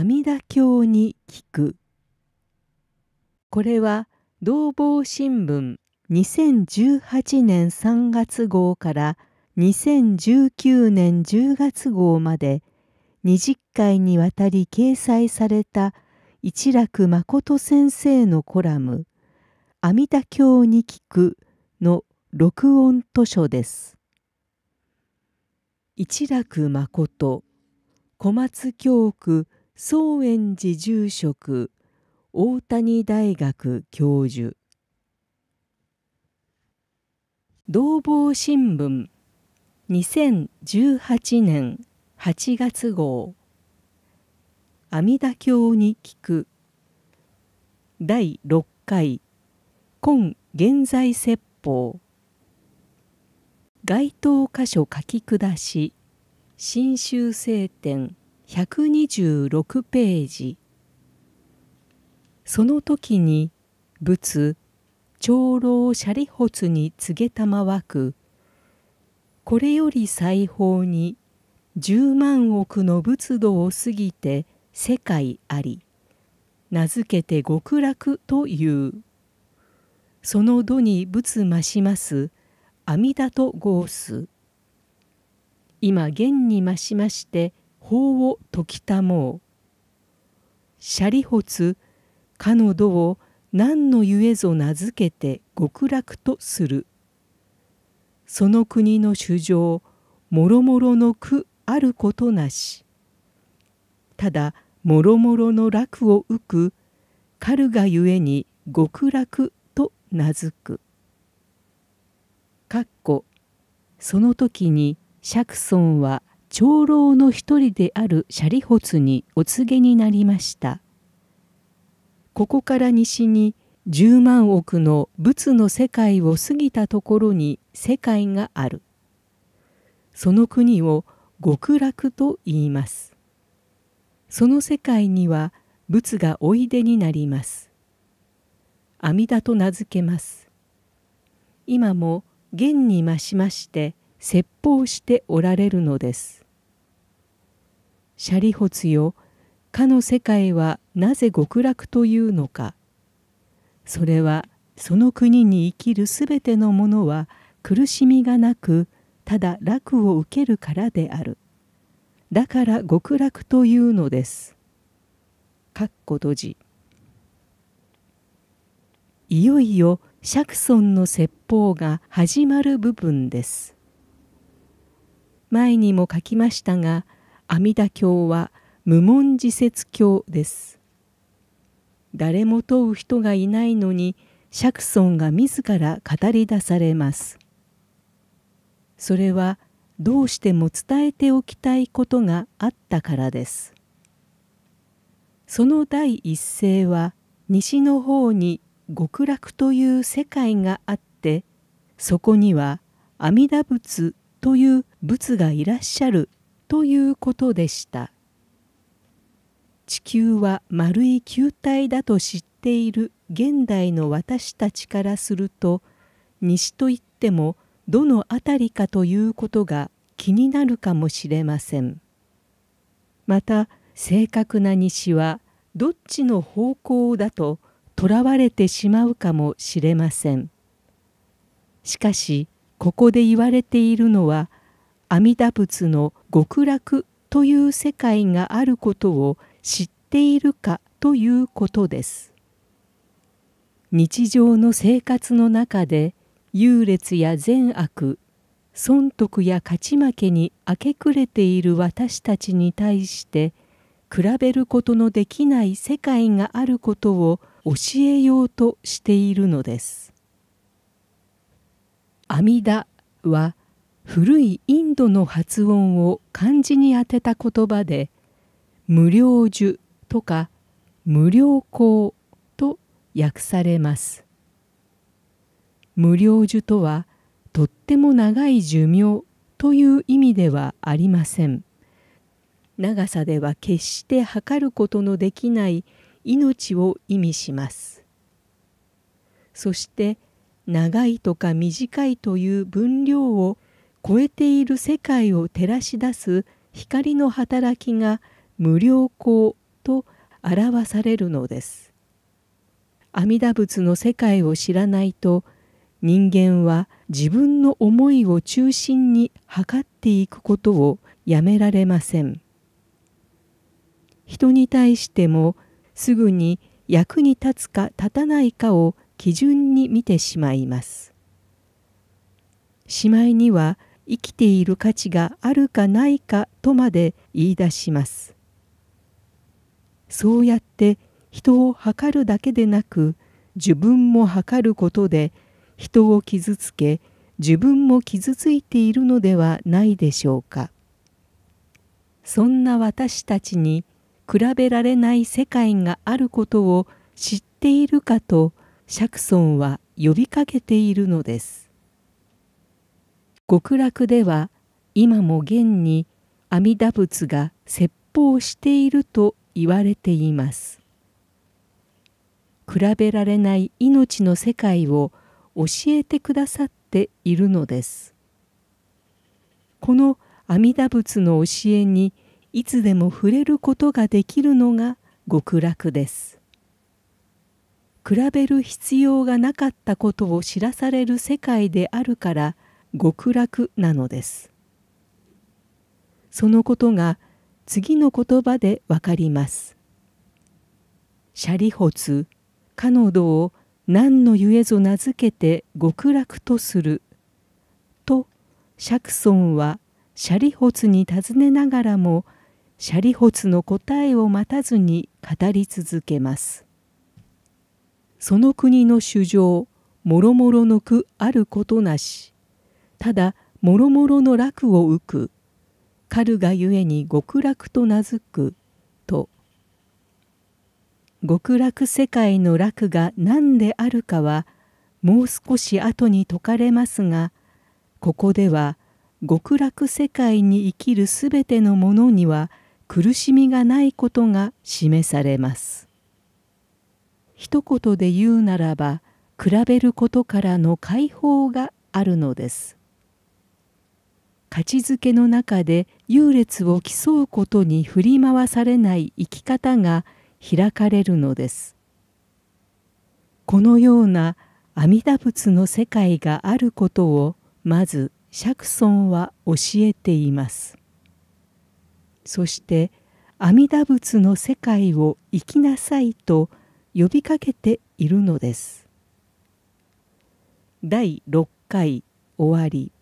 阿弥陀経に聞くこれは同房新聞2018年3月号から2019年10月号まで20回にわたり掲載された一楽誠先生のコラム「阿弥陀経に聞く」の録音図書です。一楽誠小松教区宗円寺住職大谷大学教授同房新聞2018年8月号阿弥陀経に聞く第6回今現在説法該当箇所書き下し新州聖典126ページその時に仏長老舎利仏に告げたまわくこれより裁縫に十万億の仏道を過ぎて世界あり名付けて極楽というその土に仏増します阿弥陀とゴ数。今現に増しまして法を解きたもう。シャリホツ、かの度を何のゆえぞ名付けて極楽とする。その国の主情、もろもろの苦あることなし。ただ、もろもろの楽をうく、狩るがゆえに極楽と名付く。かっこその時に釈尊は長老の一人であるシャリホツにお告げになりましたここから西に10万億の仏の世界を過ぎたところに世界があるその国を極楽と言いますその世界には仏がおいでになります阿弥陀と名付けます今も現に増しまして「説法しておられるのです。シャリホツよ、かの世界はなぜ極楽というのか。それはその国に生きるすべてのものは苦しみがなく、ただ楽を受けるからである。だから極楽というのです。かっこ閉じ。いよいよ釈尊の説法が始まる部分です。前にも書きましたが阿弥陀経は無文字説教です。誰も問う人がいないのに釈尊が自ら語り出されます。それはどうしても伝えておきたいことがあったからです。その第一声は西の方に極楽という世界があってそこには阿弥陀仏という仏がいらっしゃるということでした地球は丸い球体だと知っている現代の私たちからすると西といってもどの辺りかということが気になるかもしれませんまた正確な西はどっちの方向だととらわれてしまうかもしれませんしかしここで言われているのは阿弥陀仏の極楽という世界があることを知っているかということです。日常の生活の中で優劣や善悪損得や勝ち負けに明け暮れている私たちに対して比べることのできない世界があることを教えようとしているのです。阿弥陀は古いインドの発音を漢字に当てた言葉で無量寿」とか無料香と訳されます無料寿とはとっても長い寿命という意味ではありません長さでは決して測ることのできない命を意味しますそして長いとか短いという分量を超えている世界を照らし出す光の働きが無量光と表されるのです。阿弥陀仏の世界を知らないと人間は自分の思いを中心に測っていくことをやめられません。人に対してもすぐに役に立つか立たないかを基準に見てしまいます。しまいには生きている価値があるかないかとまで言い出します。そうやって人を測るだけでなく自分も測ることで人を傷つけ自分も傷ついているのではないでしょうか。そんな私たちに比べられない世界があることを知っているかと釈尊は呼びかけているのです極楽では今も現に阿弥陀仏が説法していると言われています比べられない命の世界を教えてくださっているのですこの阿弥陀仏の教えにいつでも触れることができるのが極楽です比べる必要がなかったことを知らされる世界であるから極楽なのです。そのことが次の言葉でわかります。シャリ仏、カノドを何のゆえぞ名付けて極楽とする。と釈尊はシャリ仏に尋ねながらもシャリ仏の答えを待たずに語り続けます。その国の衆生もろもろの句あることなし、ただもろもろの楽を受く、狩るがゆえに極楽と名付く、と。極楽世界の楽が何であるかは、もう少し後に説かれますが、ここでは極楽世界に生きるすべてのものには苦しみがないことが示されます。一言で言うならば比べることからの解放があるのです。価値づけの中で優劣を競うことに振り回されない生き方が開かれるのです。このような阿弥陀仏の世界があることをまず釈尊は教えています。そして阿弥陀仏の世界を生きなさいと呼びかけているのです。第6回終わり